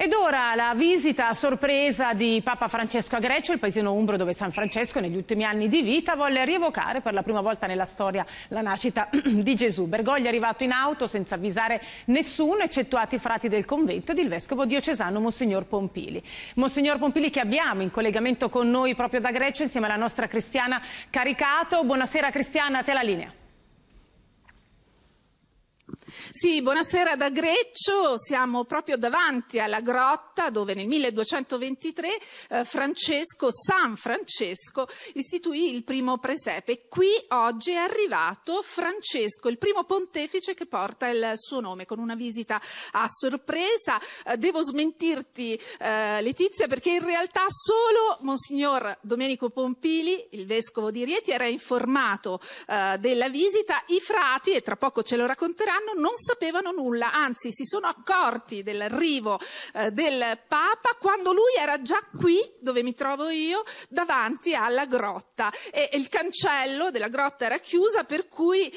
Ed ora la visita a sorpresa di Papa Francesco a Grecia, il paesino umbro dove San Francesco negli ultimi anni di vita volle rievocare per la prima volta nella storia la nascita di Gesù. Bergoglio è arrivato in auto senza avvisare nessuno, eccettuati i frati del convento ed il vescovo diocesano Monsignor Pompili. Monsignor Pompili che abbiamo in collegamento con noi proprio da Grecia insieme alla nostra Cristiana Caricato. Buonasera Cristiana, a te la linea. Sì, buonasera da Greccio, siamo proprio davanti alla grotta dove nel 1223 eh, Francesco, San Francesco istituì il primo presepe. Qui oggi è arrivato Francesco, il primo pontefice che porta il suo nome con una visita a sorpresa. Eh, devo smentirti eh, Letizia perché in realtà solo Monsignor Domenico Pompili, il vescovo di Rieti, era informato eh, della visita, i frati, e tra poco ce lo racconteranno, non sapevano nulla, anzi si sono accorti dell'arrivo eh, del Papa quando lui era già qui, dove mi trovo io, davanti alla grotta e, e il cancello della grotta era chiusa per cui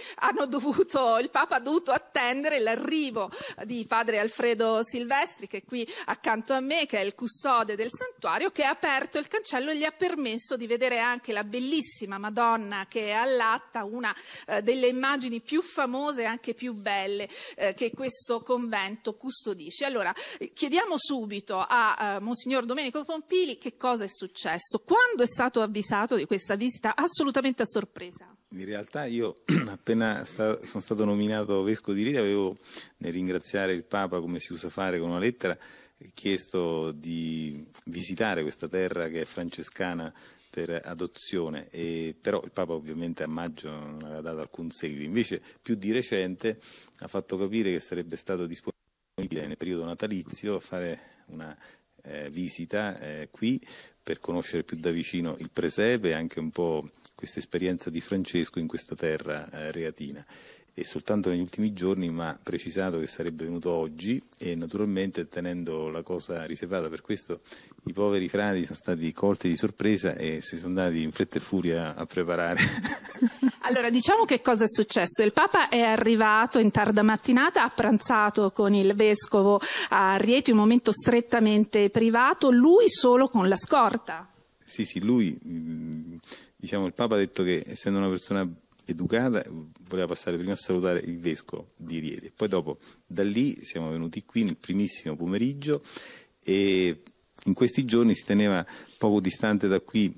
dovuto, il Papa ha dovuto attendere l'arrivo di padre Alfredo Silvestri che è qui accanto a me, che è il custode del santuario, che ha aperto il cancello e gli ha permesso di vedere anche la bellissima Madonna che è all'atta, una eh, delle immagini più famose e anche più belle stelle eh, che questo convento custodisce. Allora, chiediamo subito a eh, Monsignor Domenico Pompili che cosa è successo, quando è stato avvisato di questa visita assolutamente a sorpresa. In realtà io appena sta, sono stato nominato vescovo di Rita avevo, nel ringraziare il Papa come si usa fare con una lettera, chiesto di visitare questa terra che è francescana per adozione, e, però il Papa ovviamente a maggio non aveva dato alcun seguito, invece più di recente ha fatto capire che sarebbe stato disponibile nel periodo natalizio a fare una eh, visita eh, qui per conoscere più da vicino il presepe e anche un po' questa esperienza di Francesco in questa terra eh, reatina e soltanto negli ultimi giorni mi ha precisato che sarebbe venuto oggi e naturalmente tenendo la cosa riservata per questo i poveri frati sono stati colti di sorpresa e si sono andati in fretta e furia a preparare Allora diciamo che cosa è successo il Papa è arrivato in tarda mattinata ha pranzato con il Vescovo a Rieti un momento strettamente privato lui solo con la scorta sì sì lui mm, diciamo il Papa ha detto che essendo una persona educata, voleva passare prima a salutare il vescovo di Riede, Poi dopo da lì siamo venuti qui nel primissimo pomeriggio e in questi giorni si teneva poco distante da qui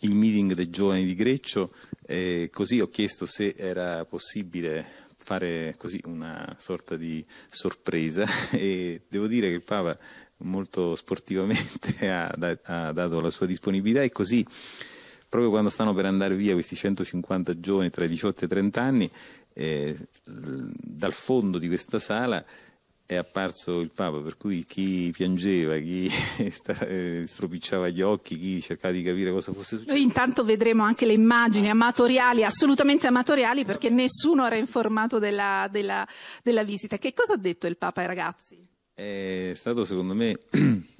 il meeting dei giovani di Greccio, eh, così ho chiesto se era possibile fare così una sorta di sorpresa e devo dire che il Papa molto sportivamente ha, da, ha dato la sua disponibilità e così proprio quando stanno per andare via questi 150 giovani tra i 18 e i 30 anni, eh, dal fondo di questa sala è apparso il Papa, per cui chi piangeva, chi eh, stropicciava gli occhi, chi cercava di capire cosa fosse successo. Noi intanto vedremo anche le immagini amatoriali, assolutamente amatoriali, perché nessuno era informato della, della, della visita. Che cosa ha detto il Papa ai ragazzi? È stato, secondo me,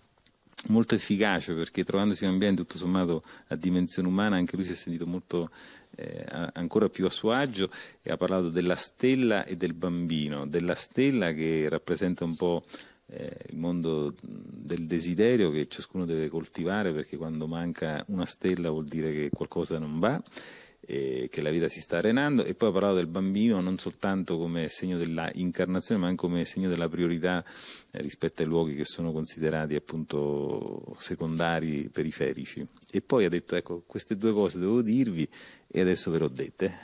molto efficace perché trovandosi in un ambiente tutto sommato a dimensione umana anche lui si è sentito molto eh, ancora più a suo agio e ha parlato della stella e del bambino, della stella che rappresenta un po' eh, il mondo del desiderio che ciascuno deve coltivare perché quando manca una stella vuol dire che qualcosa non va eh, che la vita si sta arenando e poi ha parlato del bambino non soltanto come segno della incarnazione ma anche come segno della priorità eh, rispetto ai luoghi che sono considerati appunto secondari, periferici. E poi ha detto ecco queste due cose devo dirvi e adesso ve l'ho dette.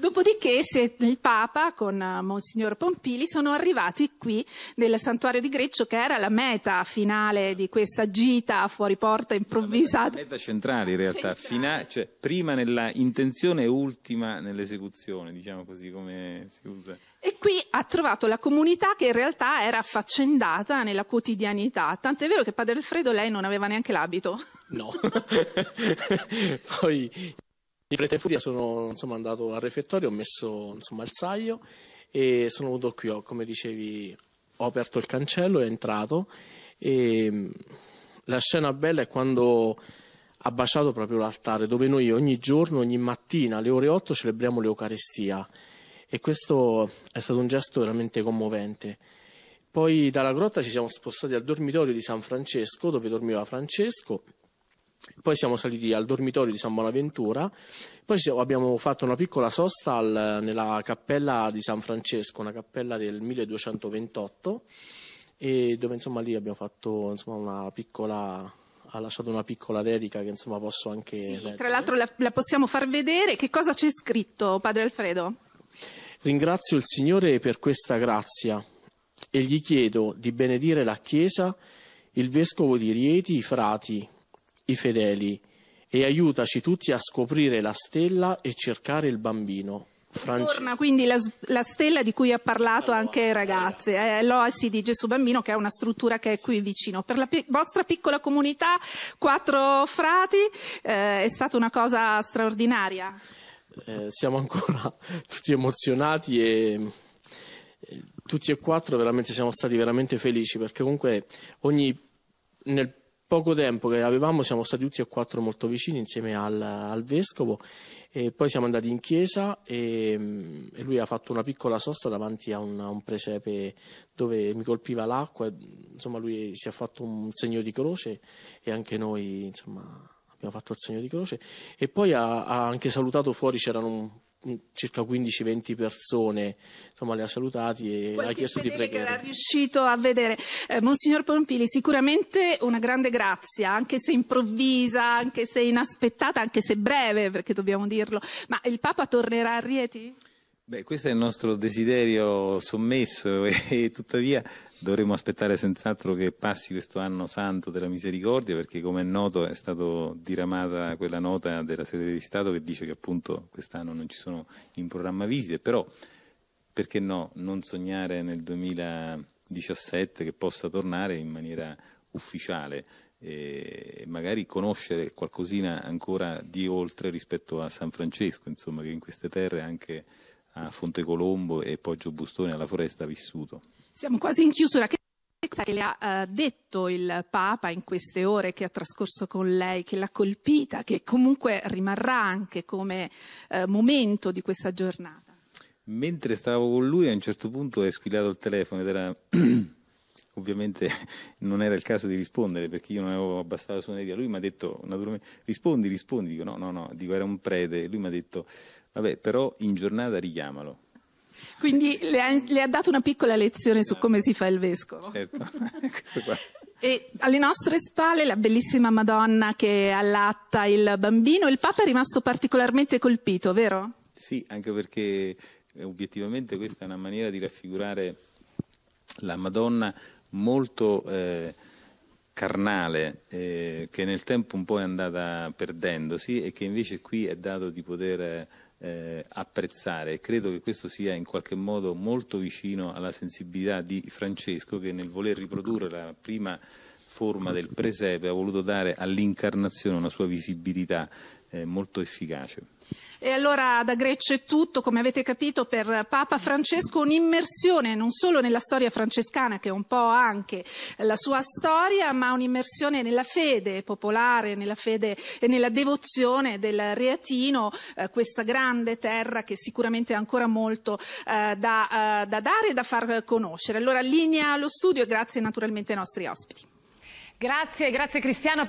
Dopodiché se il Papa con eh, Monsignor Pompili sono arrivati qui nel santuario di Greccio che era la meta finale di questa gita fuori porta improvvisata. La meta, la meta centrale in realtà, Fina, cioè, prima nella intenzione e ultima nell'esecuzione, diciamo così come si usa. E qui ha trovato la comunità che in realtà era affaccendata nella quotidianità, tant'è vero che Padre Alfredo lei non aveva neanche l'abito. No. Poi di fretta e furia sono insomma, andato al refettorio, ho messo insomma, il saio e sono venuto qui, ho, come dicevi, ho aperto il cancello, è entrato e mm, la scena bella è quando ha baciato proprio l'altare dove noi ogni giorno, ogni mattina alle ore 8 celebriamo l'Eucarestia e questo è stato un gesto veramente commovente. Poi dalla grotta ci siamo spostati al dormitorio di San Francesco dove dormiva Francesco poi siamo saliti al dormitorio di San Bonaventura, poi abbiamo fatto una piccola sosta al, nella cappella di San Francesco, una cappella del 1228, dove insomma lì abbiamo fatto insomma, una piccola ha lasciato una piccola dedica che insomma posso anche sì, Tra l'altro la, la, possiamo far vedere. Che cosa c'è scritto, padre Alfredo? Ringrazio il Signore per questa grazia e gli chiedo di benedire la Chiesa, il Vescovo di Rieti, i frati, i fedeli e aiutaci tutti a scoprire la stella e cercare il bambino. Francesco. Torna quindi la, la, stella di cui ha parlato allora, anche ragazze, eh, l'Oasi di Gesù Bambino che è una struttura che è qui vicino. Per la pi- vostra piccola comunità, quattro frati, eh, è stata una cosa straordinaria. Eh, siamo ancora tutti emozionati e tutti e quattro veramente siamo stati veramente felici perché comunque ogni, nel poco tempo che avevamo siamo stati tutti e quattro molto vicini insieme al, al vescovo e poi siamo andati in chiesa e, e, lui ha fatto una piccola sosta davanti a un, a un presepe dove mi colpiva l'acqua, insomma lui si è fatto un segno di croce e anche noi insomma abbiamo fatto il segno di croce e poi ha, ha anche salutato fuori, c'erano circa 15-20 persone, insomma le ha salutati e Qualche ha chiesto di pregare. Era riuscito a vedere. Eh, Monsignor Pompili, sicuramente una grande grazia, anche se improvvisa, anche se inaspettata, anche se breve, perché dobbiamo dirlo. Ma il Papa tornerà a Rieti? Beh, questo è il nostro desiderio sommesso e tuttavia dovremo aspettare senz'altro che passi questo anno santo della misericordia perché come è noto è stata diramata quella nota della sede di Stato che dice che appunto quest'anno non ci sono in programma visite, però perché no, non sognare nel 2017 che possa tornare in maniera ufficiale e magari conoscere qualcosina ancora di oltre rispetto a San Francesco, insomma, che in queste terre anche a Fonte Colombo e Poggio Bustone alla foresta vissuto. Siamo quasi in chiusura. Che cosa le ha eh, detto il Papa in queste ore che ha trascorso con lei, che l'ha colpita, che comunque rimarrà anche come eh, momento di questa giornata? Mentre stavo con lui a un certo punto è squillato il telefono ed era Ovviamente non era il caso di rispondere perché io non avevo abbastanza suoneria. Lui mi ha detto, naturalmente, rispondi, rispondi. Dico, no, no, no, dico, era un prete. Lui mi ha detto, vabbè, però in giornata richiamalo. Quindi le ha, le ha, dato una piccola lezione su come si fa il vescovo. Certo, questo qua. E alle nostre spalle la bellissima Madonna che allatta il bambino. Il Papa è rimasto particolarmente colpito, vero? Sì, anche perché eh, obiettivamente questa è una maniera di raffigurare la Madonna molto eh, carnale eh, che nel tempo un po' è andata perdendosi e che invece qui è dato di poter eh, apprezzare. Credo che questo sia in qualche modo molto vicino alla sensibilità di Francesco che nel voler riprodurre la prima forma del presepe ha voluto dare all'incarnazione una sua visibilità molto efficace. E allora da Grecia è tutto, come avete capito, per Papa Francesco un'immersione non solo nella storia francescana, che è un po' anche la sua storia, ma un'immersione nella fede popolare, nella fede e nella devozione del Reatino, eh, questa grande terra che sicuramente ha ancora molto eh, da, eh, da dare e da far conoscere. Allora linea allo studio e grazie naturalmente ai nostri ospiti. Grazie, grazie Cristiano.